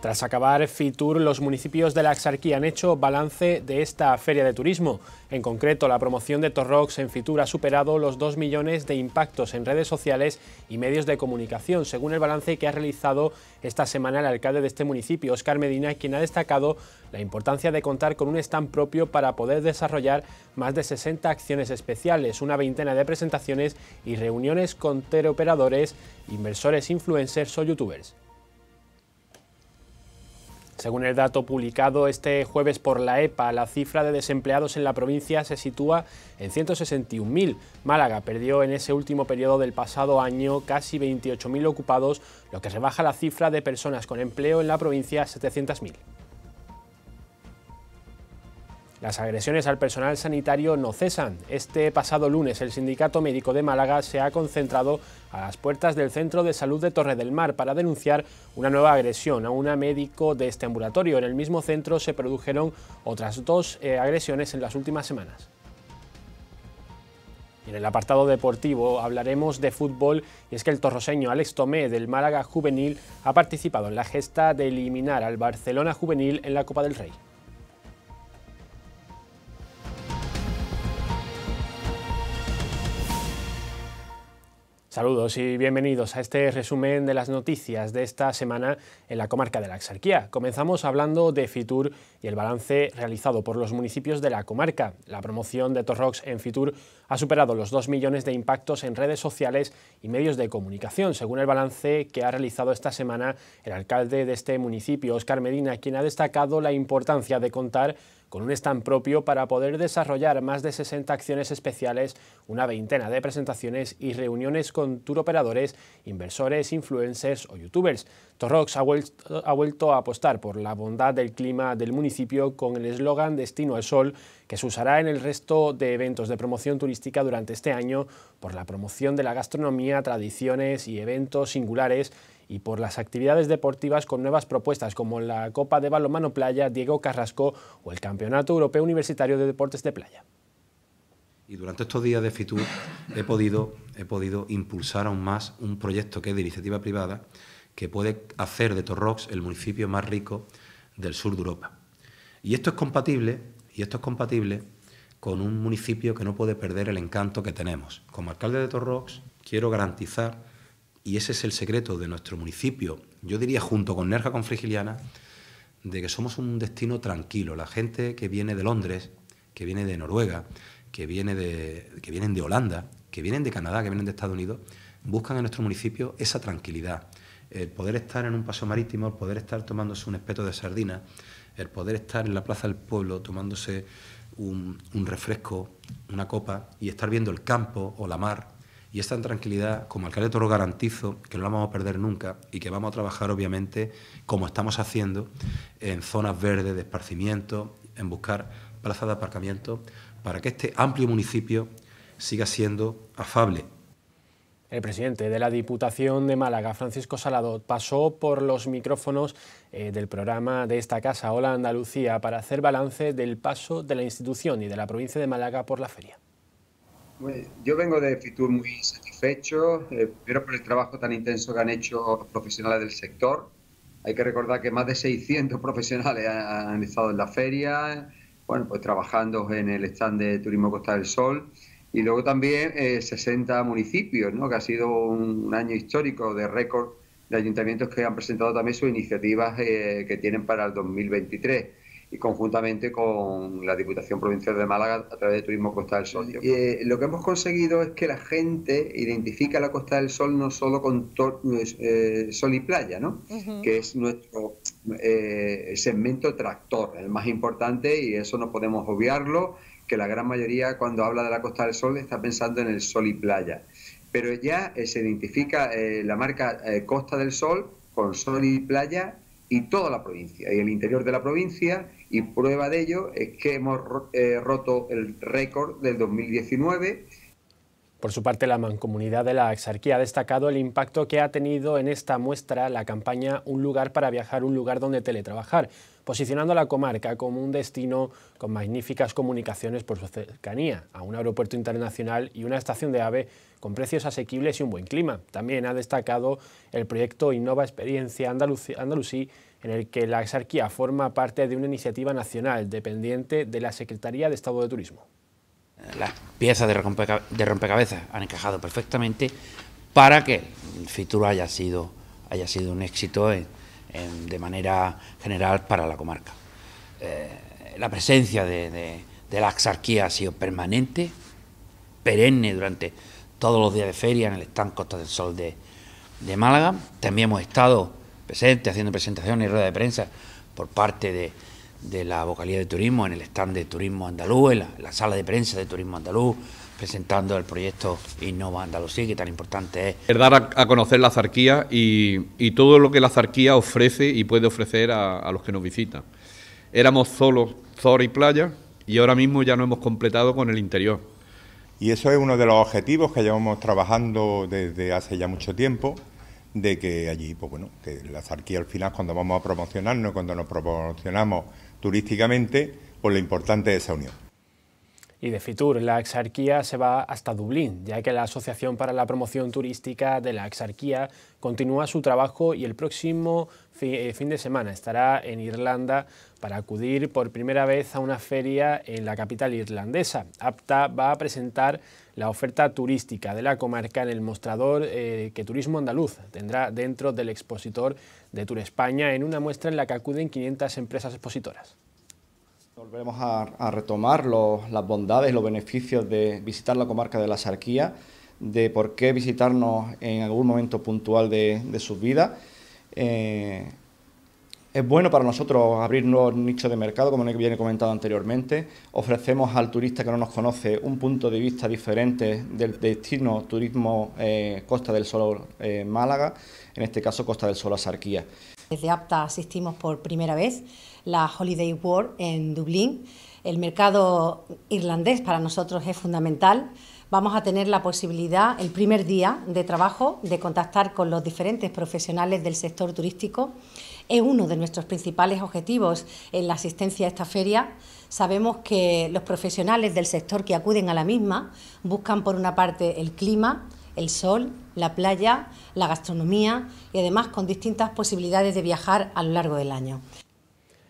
Tras acabar FITUR, los municipios de la Axarquía han hecho balance de esta feria de turismo. En concreto, la promoción de Torrox en FITUR ha superado los 2 millones de impactos en redes sociales y medios de comunicación, según el balance que ha realizado esta semana el alcalde de este municipio, Oscar Medina, quien ha destacado la importancia de contar con un stand propio para poder desarrollar más de 60 acciones especiales, una veintena de presentaciones y reuniones con teleoperadores, inversores, influencers o youtubers. Según el dato publicado este jueves por la EPA, la cifra de desempleados en la provincia se sitúa en 161.000. Málaga perdió en ese último periodo del pasado año casi 28.000 ocupados, lo que rebaja la cifra de personas con empleo en la provincia a 700.000. Las agresiones al personal sanitario no cesan. Este pasado lunes el Sindicato Médico de Málaga se ha concentrado a las puertas del Centro de Salud de Torre del Mar para denunciar una nueva agresión a una médico de este ambulatorio. En el mismo centro se produjeron otras dos eh, agresiones en las últimas semanas. En el apartado deportivo hablaremos de fútbol y es que el torroseño Alex Tomé del Málaga Juvenil ha participado en la gesta de eliminar al Barcelona Juvenil en la Copa del Rey. Saludos y bienvenidos a este resumen de las noticias de esta semana en la comarca de la Exarquía. Comenzamos hablando de Fitur y el balance realizado por los municipios de la comarca. La promoción de Torrox en Fitur ha superado los 2 millones de impactos en redes sociales y medios de comunicación, según el balance que ha realizado esta semana el alcalde de este municipio, Oscar Medina, quien ha destacado la importancia de contar con un stand propio para poder desarrollar más de 60 acciones especiales, una veintena de presentaciones y reuniones con tour operadores, inversores, influencers o youtubers. Torrox ha, vuelto, ha vuelto a apostar por la bondad del clima del municipio con el eslogan Destino al Sol, que se usará en el resto de eventos de promoción turística durante este año por la promoción de la gastronomía, tradiciones y eventos singulares y por las actividades deportivas con nuevas propuestas como la Copa de Balonmano Playa Diego Carrasco o el Campeonato Europeo Universitario de Deportes de Playa. Y durante estos días de FITUR he podido, he podido impulsar aún más un proyecto que es de iniciativa privada que puede hacer de Torrox el municipio más rico del sur de Europa. Y esto es compatible, y esto es compatible con un municipio que no puede perder el encanto que tenemos. Como alcalde de Torrox quiero garantizar y ese es el secreto de nuestro municipio. Yo diría, junto con Nerja con Frigiliana... de que somos un destino tranquilo. La gente que viene de Londres, que viene de Noruega, que, viene de, que vienen de Holanda, que vienen de Canadá, que vienen de Estados Unidos, buscan en nuestro municipio esa tranquilidad. El poder estar en un paso marítimo, el poder estar tomándose un espeto de sardina, el poder estar en la plaza del pueblo tomándose un refresco, una copa y estar viendo el campo o la mar y esta tranquilidad, como alcalde de Toro, garantizo que no la vamos a perder nunca y que vamos a trabajar, obviamente, como estamos haciendo, en zonas verdes de esparcimiento, en buscar plazas de aparcamiento, para que este amplio municipio siga siendo afable. El presidente de la Diputación de Málaga, Francisco Salado, pasó por los micrófonos eh, del programa de esta casa, Hola Andalucía, para hacer balance del paso de la institución y de la provincia de Málaga por la feria. Pues, yo vengo de Fitur muy satisfecho, eh, primero por el trabajo tan intenso que han hecho los profesionales del sector. Hay que recordar que más de 600 profesionales han, estado en la feria, bueno, pues trabajando en el stand de Turismo Costa del Sol y luego también 60 eh, municipios, ¿no? que ha sido un, año histórico de récord de ayuntamientos que han presentado también sus iniciativas eh, que tienen para el 2023 conjuntamente con la Diputación Provincial de Málaga a través de Turismo Costa del Sol. Y, eh, lo que hemos conseguido es que la gente identifica la Costa del Sol no solo con eh, eh, sol y playa, ¿no? que es nuestro segmento tractor, el más importante y eso no podemos obviarlo, que la gran mayoría cuando habla de la Costa del Sol está pensando en el sol y playa. Pero ya se identifica la marca Costa del Sol con sol y playa y toda la provincia, y el interior de la provincia, y prueba de ello es que hemos eh, roto el récord del 2019. Por su parte, la mancomunidad de la Exarquía ha destacado el impacto que ha tenido en esta muestra la campaña Un lugar para viajar, un lugar donde teletrabajar, posicionando a la comarca como un destino con magníficas comunicaciones por su cercanía a un aeropuerto internacional y una estación de AVE con precios asequibles y un buen clima. También ha destacado el proyecto Innova Experiencia Andalucía en el que la Exarquía forma parte de una iniciativa nacional dependiente de la Secretaría de Estado de Turismo. Las piezas de, rompecabezas han encajado perfectamente para que el futuro haya sido, haya sido un éxito de manera general para la comarca. Eh, la presencia de, la Exarquía ha sido permanente, perenne durante todos los días de feria en el Estanco Costa del Sol de, de Málaga. También hemos estado presente, haciendo presentaciones y rueda de prensa por parte de, la vocalía de turismo en el stand de turismo andaluz, en la, sala de prensa de turismo andaluz, presentando el proyecto Innova Andalucía, que tan importante es. Es dar a, conocer la zarquía y, todo lo que la zarquía ofrece y puede ofrecer a, los que nos visitan. Éramos solo Zor y Playa y ahora mismo ya no hemos completado con el interior. Y eso es uno de los objetivos que llevamos trabajando desde hace ya mucho tiempo de que allí, pues bueno, que la exarquía al final cuando vamos a promocionarnos, cuando nos promocionamos turísticamente, pues lo importante es esa unión. Y de Fitur, la exarquía se va hasta Dublín, ya que la Asociación para la Promoción Turística de la Exarquía continúa su trabajo y el próximo eh, fin de semana estará en Irlanda para acudir por primera vez a una feria en la capital irlandesa. APTA va a presentar la oferta turística de la comarca en el mostrador eh, que Turismo Andaluz tendrá dentro del expositor de Tour España en una muestra en la que acuden 500 empresas expositoras. Volveremos a, retomar las bondades, los beneficios de visitar la comarca de la Sarquía, de por qué visitarnos en algún momento puntual de, su vida. Eh, es bueno para nosotros abrir nuevos nichos de mercado, como viene he comentado anteriormente. Ofrecemos al turista que no nos conoce un punto de vista diferente del destino turismo eh, Costa del Sol eh, Málaga, en este caso Costa del Sol Asarquía. Desde APTA asistimos por primera vez la Holiday World en Dublín. El mercado irlandés para nosotros es fundamental vamos a tener la posibilidad el primer día de trabajo de contactar con los diferentes profesionales del sector turístico es uno de nuestros principales objetivos en la asistencia a esta feria. Sabemos que los profesionales del sector que acuden a la misma buscan por una parte el clima, el sol, la playa, la gastronomía y además con distintas posibilidades de viajar a lo largo del año.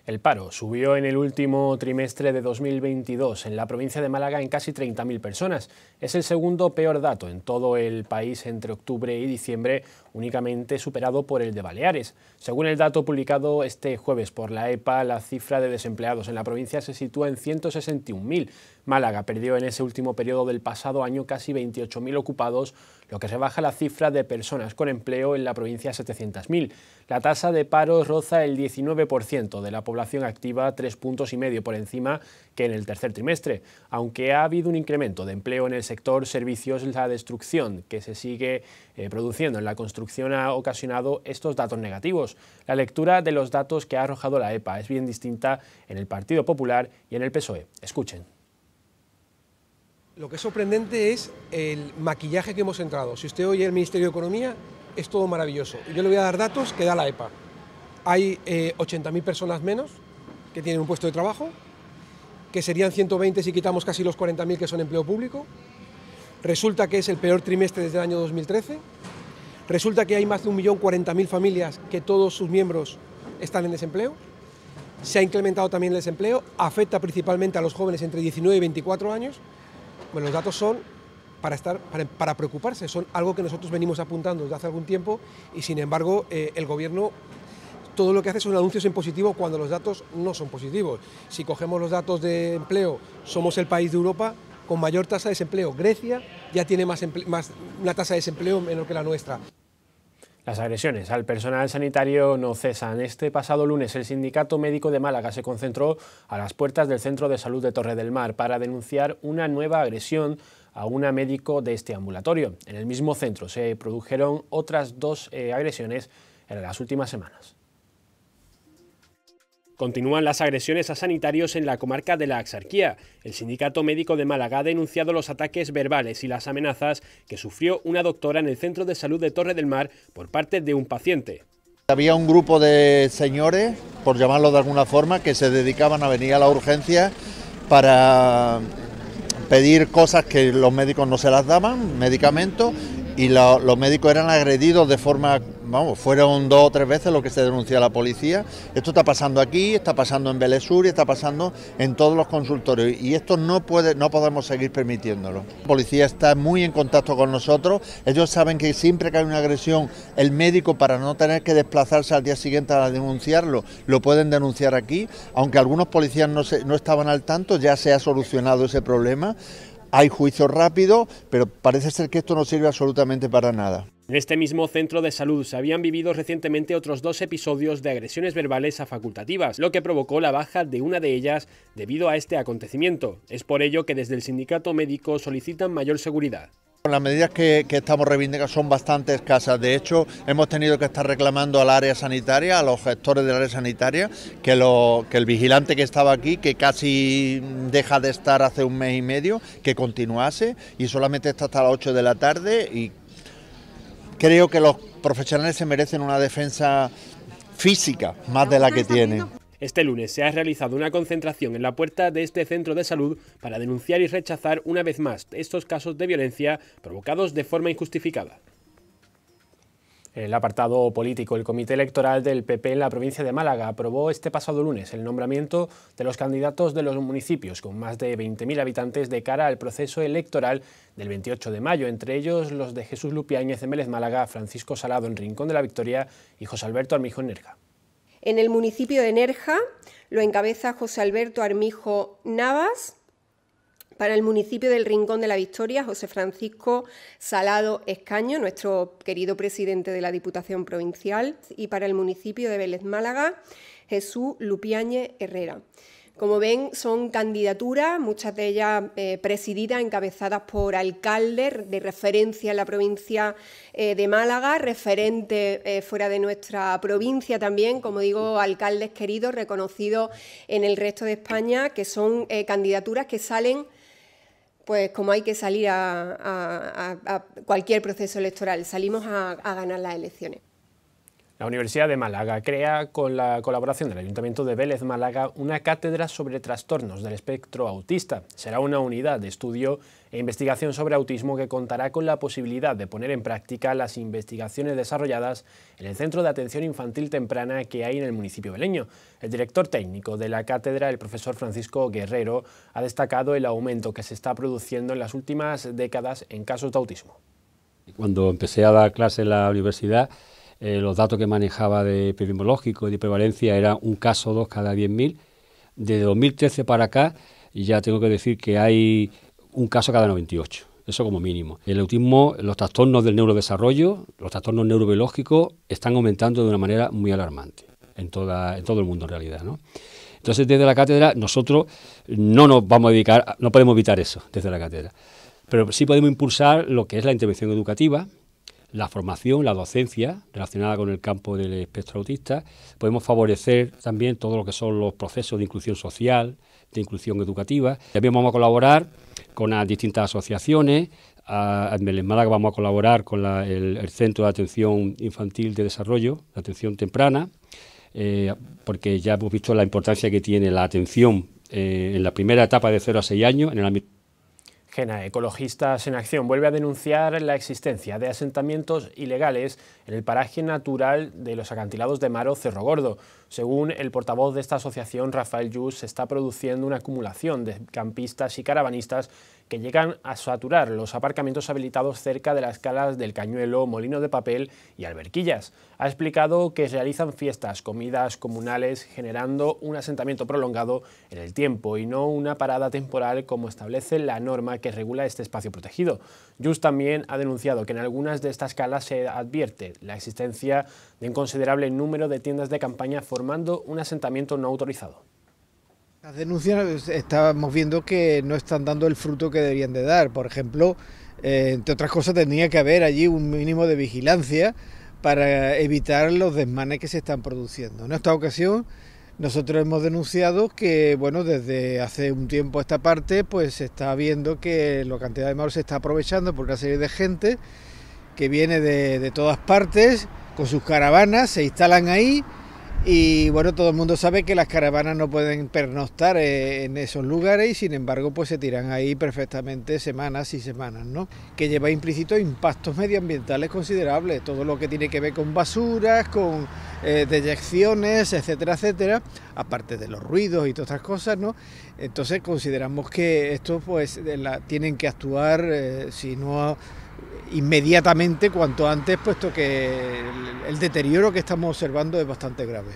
El paro subió en el último trimestre de 2022 en la provincia de Málaga en casi 30.000 personas. Es el segundo peor dato en todo el país entre octubre y diciembre, únicamente superado por el de Baleares. Según el dato publicado este jueves por la EPA, la cifra de desempleados en la provincia se sitúa en 161.000. Málaga perdió en ese último periodo del pasado año casi 28.000 ocupados lo que baja la cifra de personas con empleo en la provincia a 700.000. La tasa de paros roza el 19% de la población activa, tres puntos y medio por encima que en el tercer trimestre. Aunque ha habido un incremento de empleo en el sector servicios, la destrucción que se sigue eh, produciendo en la construcción ha ocasionado estos datos negativos. La lectura de los datos que ha arrojado la EPA es bien distinta en el Partido Popular y en el PSOE. Escuchen. Lo que es sorprendente es el maquillaje que hemos entrado. Si usted oye el Ministerio de Economía, es todo maravilloso. Yo le voy a dar datos que da la EPA. Hay 80.000 eh, personas menos que tienen un puesto de trabajo, que serían 120 si quitamos casi los 40.000 que son empleo público. Resulta que es el peor trimestre desde el año 2013. Resulta que hay más de 1.040.000 familias que todos sus miembros están en desempleo. Se ha incrementado también el desempleo, afecta principalmente a los jóvenes entre 19 y 24 años los datos son para, estar, para, preocuparse, son algo que nosotros venimos apuntando desde hace algún tiempo y sin embargo eh, el gobierno todo lo que hace son anuncios en positivo cuando los datos no son positivos. Si cogemos los datos de empleo, somos el país de Europa con mayor tasa de desempleo. Grecia ya tiene más una tasa de desempleo menor que la nuestra. Las agresiones al personal sanitario no cesan. Este pasado lunes el Sindicato Médico de Málaga se concentró a las puertas del Centro de Salud de Torre del Mar para denunciar una nueva agresión a una médico de este ambulatorio. En el mismo centro se produjeron otras dos eh, agresiones en las últimas semanas. Continúan las agresiones a sanitarios en la comarca de la Axarquía. El sindicato médico de Málaga ha denunciado los ataques verbales y las amenazas que sufrió una doctora en el centro de salud de Torre del Mar por parte de un paciente. Había un grupo de señores, por llamarlo de alguna forma, que se dedicaban a venir a la urgencia para pedir cosas que los médicos no se las daban, medicamentos, y los médicos eran agredidos de forma vamos, fueron dos o tres veces lo que se denunció a la policía. Esto está pasando aquí, está pasando en Belesur y está pasando en todos los consultorios y esto no puede, no podemos seguir permitiéndolo. La policía está muy en contacto con nosotros, ellos saben que siempre que hay una agresión, el médico para no tener que desplazarse al día siguiente a denunciarlo, lo pueden denunciar aquí, aunque algunos policías no, no estaban al tanto, ya se ha solucionado ese problema. Hay juicio rápido, pero parece ser que esto no sirve absolutamente para nada. En este mismo centro de salud se habían vivido recientemente otros dos episodios de agresiones verbales a facultativas, lo que provocó la baja de una de ellas debido a este acontecimiento. Es por ello que desde el sindicato médico solicitan mayor seguridad. Las medidas que, estamos reivindicando son bastante escasas. De hecho, hemos tenido que estar reclamando al área sanitaria, a los gestores del área sanitaria, que, el vigilante que estaba aquí, que casi deja de estar hace un mes y medio, que continuase y solamente está hasta las 8 de la tarde y creo que los profesionales se merecen una defensa física más de la que tienen. Este lunes se ha realizado una concentración en la puerta de este centro de salud para denunciar y rechazar una vez más estos casos de violencia provocados de forma injustificada el apartado político, el Comité Electoral del PP en la provincia de Málaga aprobó este pasado lunes el nombramiento de los candidatos de los municipios con más de 20.000 habitantes de cara al proceso electoral del 28 de mayo, entre ellos los de Jesús Lupiáñez en Vélez Málaga, Francisco Salado en Rincón de la Victoria y José Alberto Armijo en Nerja. En el municipio de Nerja lo encabeza José Alberto Armijo Navas, para el municipio del Rincón de la Victoria, José Francisco Salado Escaño, nuestro querido presidente de la Diputación Provincial, y para el municipio de Vélez Málaga, Jesús Lupiáñez Herrera. Como ven, son candidaturas, muchas de ellas eh, presididas, encabezadas por alcaldes de referencia en la provincia eh, de Málaga, referentes eh, fuera de nuestra provincia también, como digo, alcaldes queridos, reconocidos en el resto de España, que son candidaturas que salen pues como hay que salir a, cualquier proceso electoral, salimos a ganar las elecciones. La Universidad de Málaga crea con la colaboración del Ayuntamiento de Vélez Málaga una cátedra sobre trastornos del espectro autista. Será una unidad de estudio e investigación sobre autismo que contará con la posibilidad de poner en práctica las investigaciones desarrolladas en el Centro de Atención Infantil Temprana que hay en el municipio veleño. El director técnico de la cátedra, el profesor Francisco Guerrero, ha destacado el aumento que se está produciendo en las últimas décadas en casos de autismo. Cuando empecé a dar clase en la universidad, eh, los datos que manejaba de epidemiológico y de prevalencia era un caso o dos cada 10.000. de 2013 para acá ya tengo que decir que hay un caso cada 98. Eso como mínimo. El autismo, los trastornos del neurodesarrollo, los trastornos neurobiológicos están aumentando de una manera muy alarmante en, toda, en todo el mundo en realidad. ¿no? Entonces desde la cátedra nosotros no nos vamos a dedicar, no podemos evitar eso desde la cátedra. Pero sí podemos impulsar lo que es la intervención educativa, la formación, la docencia relacionada con el campo del espectro autista. Podemos favorecer también todo lo que son los procesos de inclusión social, de inclusión educativa. También vamos a colaborar con las distintas asociaciones. En Málaga vamos a colaborar con el, Centro de Atención Infantil de Desarrollo, de Atención Temprana, eh, porque ya hemos visto la importancia que tiene la atención eh, en la primera etapa de 0 a 6 años en el ámbito Gena, Ecologistas en Acción, vuelve a denunciar la existencia de asentamientos ilegales en el paraje natural de los acantilados de Maro Cerro Gordo. Según el portavoz de esta asociación, Rafael Yus, se está produciendo una acumulación de campistas y caravanistas que llegan a saturar los aparcamientos habilitados cerca de las calas del Cañuelo, Molino de Papel y Alberquillas. Ha explicado que se realizan fiestas, comidas comunales, generando un asentamiento prolongado en el tiempo y no una parada temporal como establece la norma que regula este espacio protegido. Just también ha denunciado que en algunas de estas calas se advierte la existencia de un considerable número de tiendas de campaña formando un asentamiento no autorizado. Las denuncias pues, estamos viendo que no están dando el fruto que deberían de dar. Por ejemplo, eh, entre otras cosas, tendría que haber allí un mínimo de vigilancia para evitar los desmanes que se están produciendo. En esta ocasión, nosotros hemos denunciado que, bueno, desde hace un tiempo esta parte, pues se está viendo que la cantidad de mar se está aprovechando por una serie de gente que viene de, de todas partes con sus caravanas, se instalan ahí y bueno, todo el mundo sabe que las caravanas no pueden pernoctar eh, en esos lugares y sin embargo pues se tiran ahí perfectamente semanas y semanas, ¿no? Que lleva implícito impactos medioambientales considerables, todo lo que tiene que ver con basuras, con eh, deyecciones, etcétera, etcétera, aparte de los ruidos y todas estas cosas, ¿no? Entonces consideramos que estos pues tienen que actuar, eh, si no inmediatamente, cuanto antes, puesto que el deterioro que estamos observando es bastante grave.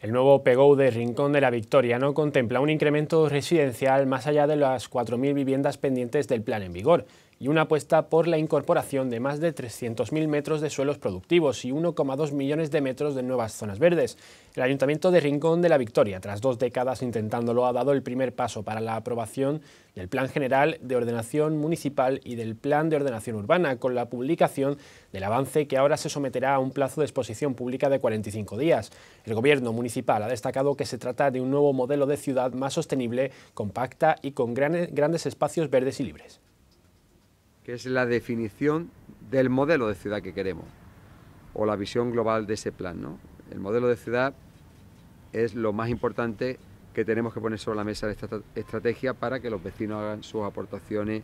El nuevo PEGO de Rincón de la Victoria no contempla un incremento residencial más allá de las 4.000 viviendas pendientes del plan en vigor y una apuesta por la incorporación de más de 300.000 metros de suelos productivos y 1,2 millones de metros de nuevas zonas verdes. El Ayuntamiento de Rincón de la Victoria, tras dos décadas intentándolo, ha dado el primer paso para la aprobación del Plan General de Ordenación Municipal y del Plan de Ordenación Urbana, con la publicación del avance que ahora se someterá a un plazo de exposición pública de 45 días. El Gobierno municipal ha destacado que se trata de un nuevo modelo de ciudad más sostenible, compacta y con grandes espacios verdes y libres que es la definición del modelo de ciudad que queremos, o la visión global de ese plan. ¿no? El modelo de ciudad es lo más importante que tenemos que poner sobre la mesa de esta estrategia para que los vecinos hagan sus aportaciones,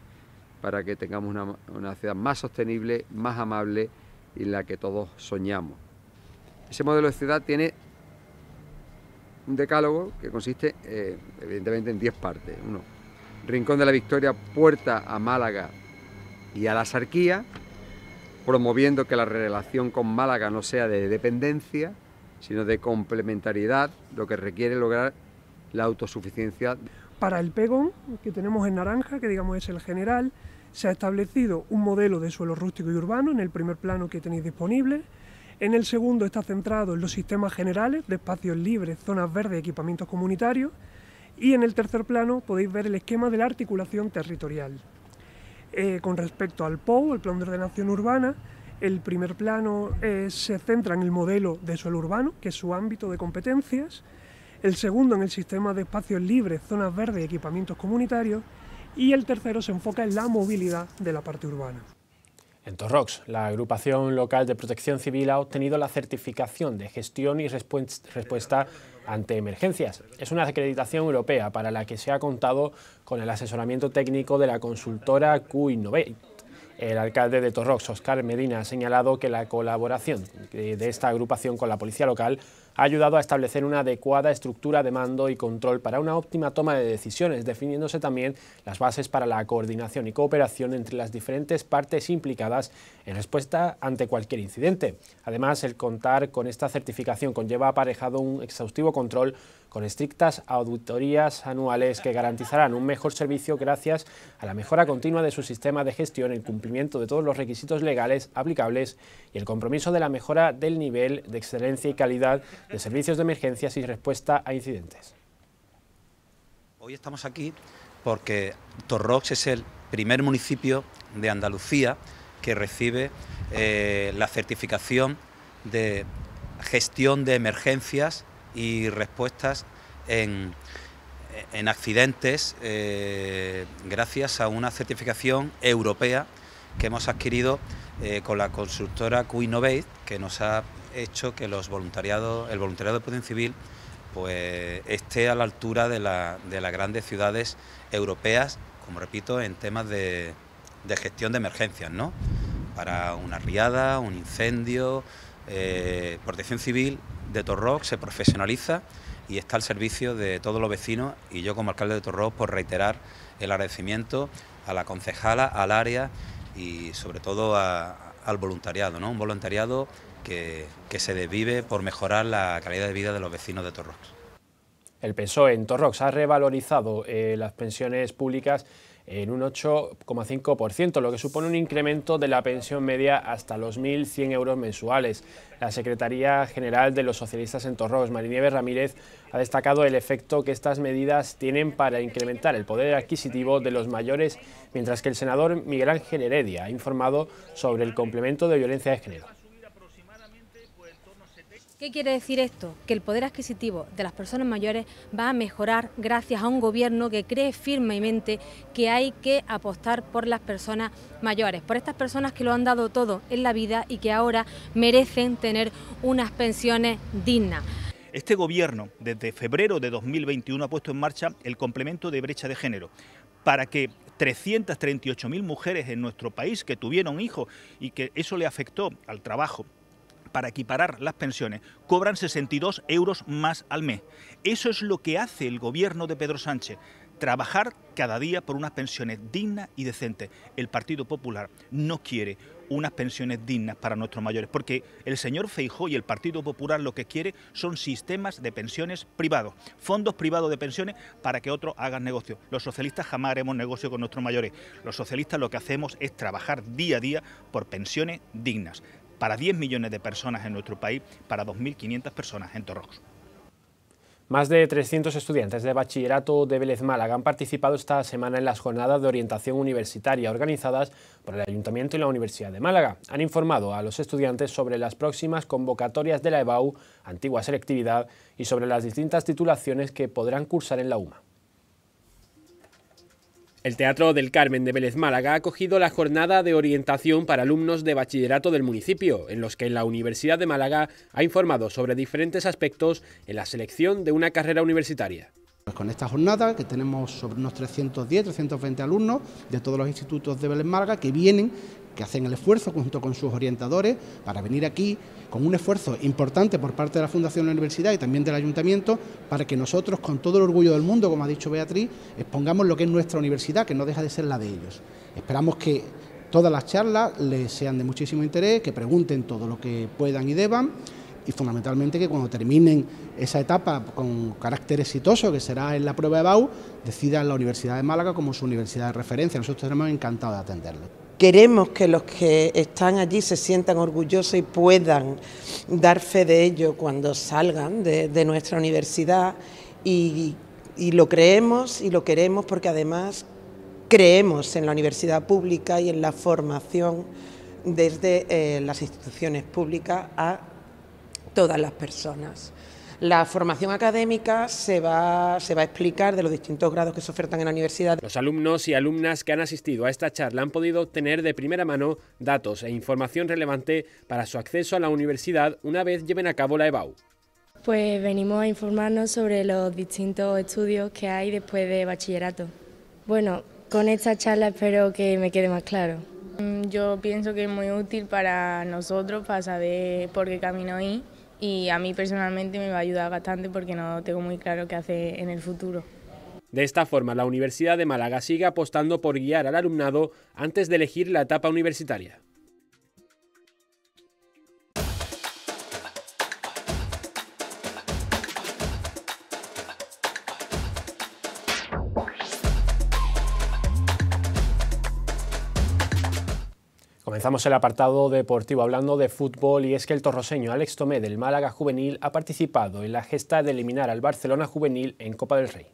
para que tengamos una, ciudad más sostenible, más amable y la que todos soñamos. Ese modelo de ciudad tiene un decálogo que consiste eh, evidentemente en 10 partes. Uno, Rincón de la Victoria, Puerta a Málaga, y a la Sarquía, promoviendo que la relación con Málaga no sea de dependencia, sino de complementariedad, lo que requiere lograr la autosuficiencia. Para el pegón que tenemos en naranja, que digamos es el general, se ha establecido un modelo de suelo rústico y urbano en el primer plano que tenéis disponible. En el segundo está centrado en los sistemas generales de espacios libres, zonas verdes, equipamientos comunitarios. Y en el tercer plano podéis ver el esquema de la articulación territorial. Eh, con respecto al POU, el Plan de Ordenación Urbana, el primer plano eh, se centra en el modelo de suelo urbano, que es su ámbito de competencias, el segundo en el sistema de espacios libres, zonas verdes y equipamientos comunitarios, y el tercero se enfoca en la movilidad de la parte urbana. En Torrox, la agrupación local de protección civil ha obtenido la certificación de gestión y respuesta ante emergencias. Es una acreditación europea para la que se ha contado con el asesoramiento técnico de la consultora Q-Innovate. El alcalde de Torrox, Oscar Medina, ha señalado que la colaboración de esta agrupación con la policía local ha ayudado a establecer una adecuada estructura de mando y control para una óptima toma de decisiones, definiéndose también las bases para la coordinación y cooperación entre las diferentes partes implicadas en respuesta ante cualquier incidente. Además, el contar con esta certificación conlleva aparejado un exhaustivo control con estrictas auditorías anuales que garantizarán un mejor servicio gracias a la mejora continua de su sistema de gestión, el cumplimiento de todos los requisitos legales aplicables y el compromiso de la mejora del nivel de excelencia y calidad de servicios de emergencias y respuesta a incidentes. Hoy estamos aquí porque Torrox es el primer municipio de Andalucía que recibe eh, la certificación de gestión de emergencias y respuestas en, accidentes eh, gracias a una certificación europea que hemos adquirido eh, con la constructora Quinnovate que nos ha hecho que los voluntariados, el voluntariado de protección civil pues, esté a la altura de, las grandes ciudades europeas, como repito, en temas de, de gestión de emergencias, ¿no? Para una riada, un incendio, eh, protección civil de Torrox se profesionaliza y está al servicio de todos los vecinos y yo como alcalde de Torrox por reiterar el agradecimiento a la concejala, al área y sobre todo al voluntariado, ¿no? un voluntariado que, que se desvive por mejorar la calidad de vida de los vecinos de Torrox. El PSOE en Torrox ha revalorizado eh, las pensiones públicas en un 8,5%, lo que supone un incremento de la pensión media hasta los 1.100 euros mensuales. La secretaría general de los socialistas en Torros, Marinieves Ramírez, ha destacado el efecto que estas medidas tienen para incrementar el poder adquisitivo de los mayores, mientras que el senador Miguel Ángel Heredia ha informado sobre el complemento de violencia de género. ¿Qué quiere decir esto? Que el poder adquisitivo de las personas mayores va a mejorar gracias a un gobierno que cree firmemente que hay que apostar por las personas mayores, por estas personas que lo han dado todo en la vida y que ahora merecen tener unas pensiones dignas. Este gobierno desde febrero de 2021 ha puesto en marcha el complemento de brecha de género para que 338.000 mujeres en nuestro país que tuvieron hijos y que eso le afectó al trabajo, para equiparar las pensiones, cobran 62 euros más al mes. Eso es lo que hace el gobierno de Pedro Sánchez, trabajar cada día por unas pensiones dignas y decentes. El Partido Popular no quiere unas pensiones dignas para nuestros mayores, porque el señor Feijó y el Partido Popular lo que quiere son sistemas de pensiones privados, fondos privados de pensiones para que otros hagan negocio. Los socialistas jamás haremos negocio con nuestros mayores. Los socialistas lo que hacemos es trabajar día a día por pensiones dignas para 10 millones de personas en nuestro país, para 2.500 personas en Torrox. Más de 300 estudiantes de bachillerato de Vélez Málaga han participado esta semana en las jornadas de orientación universitaria organizadas por el Ayuntamiento y la Universidad de Málaga. Han informado a los estudiantes sobre las próximas convocatorias de la EBAU, antigua selectividad, y sobre las distintas titulaciones que podrán cursar en la UMA. El Teatro del Carmen de Vélez Málaga ha acogido la jornada de orientación para alumnos de bachillerato del municipio, en los que la Universidad de Málaga ha informado sobre diferentes aspectos en la selección de una carrera universitaria. Pues con esta jornada, que tenemos sobre unos 310, 320 alumnos de todos los institutos de Belén que vienen, que hacen el esfuerzo junto con sus orientadores para venir aquí con un esfuerzo importante por parte de la Fundación de la Universidad y también del Ayuntamiento para que nosotros, con todo el orgullo del mundo, como ha dicho Beatriz, expongamos lo que es nuestra universidad, que no deja de ser la de ellos. Esperamos que todas las charlas les sean de muchísimo interés, que pregunten todo lo que puedan y deban y fundamentalmente que cuando terminen esa etapa con carácter exitoso, que será en la prueba de BAU, ...decida la Universidad de Málaga como su universidad de referencia. Nosotros estaremos encantados de atenderlo. Queremos que los que están allí se sientan orgullosos y puedan dar fe de ello cuando salgan de, nuestra universidad y, lo creemos y lo queremos porque además creemos en la universidad pública y en la formación desde eh, las instituciones públicas a todas las personas. La formación académica se va, se va a explicar de los distintos grados que se ofertan en la universidad. Los alumnos y alumnas que han asistido a esta charla han podido obtener de primera mano datos e información relevante para su acceso a la universidad una vez lleven a cabo la EBAU. Pues venimos a informarnos sobre los distintos estudios que hay después de bachillerato. Bueno, con esta charla espero que me quede más claro. Mm, yo pienso que es muy útil para nosotros para saber por qué camino ir y a mí personalmente me va a ayudar bastante porque no tengo muy claro qué hacer en el futuro. De esta forma, la Universidad de Málaga sigue apostando por guiar al alumnado antes de elegir la etapa universitaria. Comenzamos el apartado deportivo hablando de fútbol y es que el torroseño Alex Tomé del Málaga Juvenil ha participado en la gesta de eliminar al Barcelona Juvenil en Copa del Rey.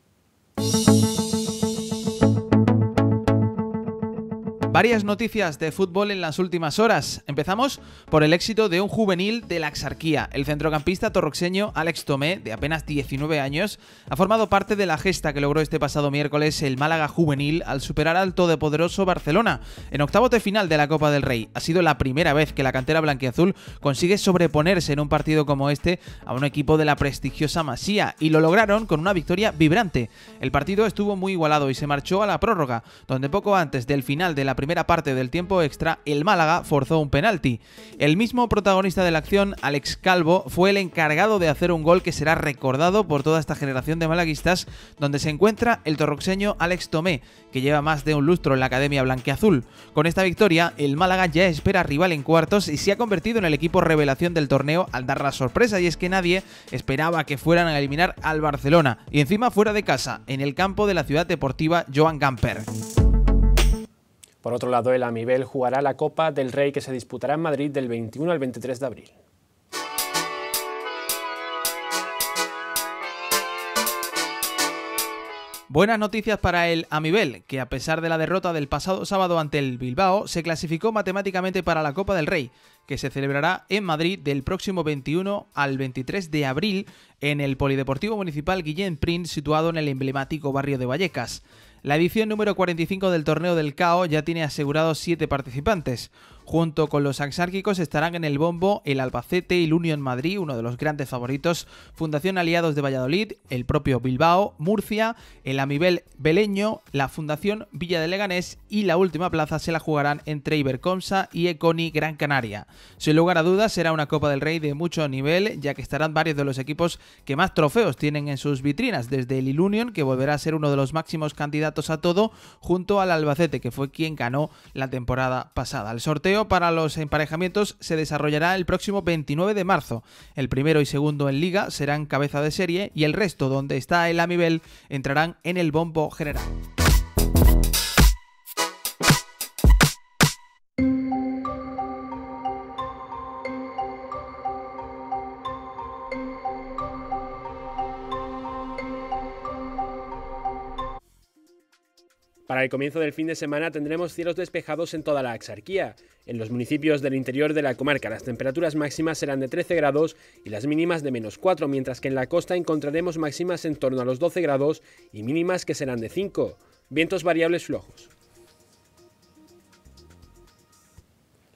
Varias noticias de fútbol en las últimas horas. Empezamos por el éxito de un juvenil de la Axarquía. El centrocampista torroxeño Alex Tomé, de apenas 19 años, ha formado parte de la gesta que logró este pasado miércoles el Málaga juvenil al superar al todopoderoso Barcelona en octavo de final de la Copa del Rey. Ha sido la primera vez que la cantera blanquiazul consigue sobreponerse en un partido como este a un equipo de la prestigiosa Masía y lo lograron con una victoria vibrante. El partido estuvo muy igualado y se marchó a la prórroga, donde poco antes del final de la primera primera parte del tiempo extra, el Málaga forzó un penalti. El mismo protagonista de la acción, Alex Calvo, fue el encargado de hacer un gol que será recordado por toda esta generación de malaguistas, donde se encuentra el torroxeño Alex Tomé, que lleva más de un lustro en la Academia Blanqueazul. Con esta victoria, el Málaga ya espera rival en cuartos y se ha convertido en el equipo revelación del torneo al dar la sorpresa, y es que nadie esperaba que fueran a eliminar al Barcelona, y encima fuera de casa, en el campo de la ciudad deportiva Joan Gamper. Por otro lado, el Amibel jugará la Copa del Rey que se disputará en Madrid del 21 al 23 de abril. Buenas noticias para el Amibel, que a pesar de la derrota del pasado sábado ante el Bilbao, se clasificó matemáticamente para la Copa del Rey, que se celebrará en Madrid del próximo 21 al 23 de abril en el Polideportivo Municipal Guillén Prin, situado en el emblemático barrio de Vallecas. La edición número 45 del torneo del CAO ya tiene asegurados 7 participantes. Junto con los axárquicos estarán en el bombo el Albacete y el Unión Madrid, uno de los grandes favoritos, Fundación Aliados de Valladolid, el propio Bilbao, Murcia, el Amibel Beleño, la Fundación Villa de Leganés y la última plaza se la jugarán entre Ibercomsa y Econi Gran Canaria. Sin lugar a dudas será una Copa del Rey de mucho nivel, ya que estarán varios de los equipos que más trofeos tienen en sus vitrinas, desde el Ilunion, que volverá a ser uno de los máximos candidatos a todo, junto al Albacete, que fue quien ganó la temporada pasada. El sorteo para los emparejamientos se desarrollará el próximo 29 de marzo. El primero y segundo en liga serán cabeza de serie y el resto, donde está el Amibel, entrarán en el bombo general. el comienzo del fin de semana tendremos cielos despejados en toda la axarquía. En los municipios del interior de la comarca las temperaturas máximas serán de 13 grados y las mínimas de menos 4, mientras que en la costa encontraremos máximas en torno a los 12 grados y mínimas que serán de 5. Vientos variables flojos.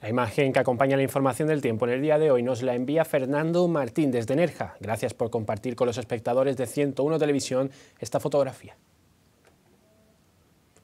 La imagen que acompaña la información del tiempo en el día de hoy nos la envía Fernando Martín desde Nerja. Gracias por compartir con los espectadores de 101 Televisión esta fotografía.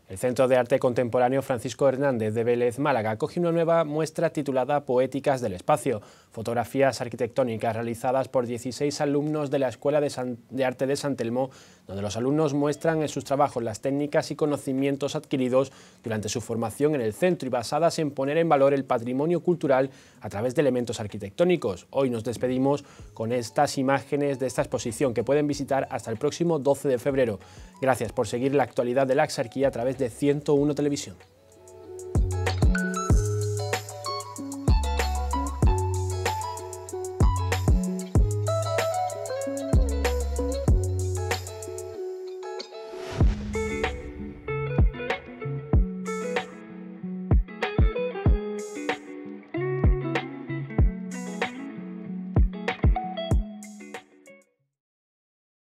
El Centro de Arte Contemporáneo Francisco Hernández de Vélez, Málaga, acoge una nueva muestra titulada Poéticas del Espacio, fotografías arquitectónicas realizadas por 16 alumnos de la Escuela de, Arte de San Telmo, donde los alumnos muestran en sus trabajos las técnicas y conocimientos adquiridos durante su formación en el centro y basadas en poner en valor el patrimonio cultural a través de elementos arquitectónicos. Hoy nos despedimos con estas imágenes de esta exposición que pueden visitar hasta el próximo 12 de febrero. Gracias por seguir la actualidad de la Axarquía a través de 101 Televisión.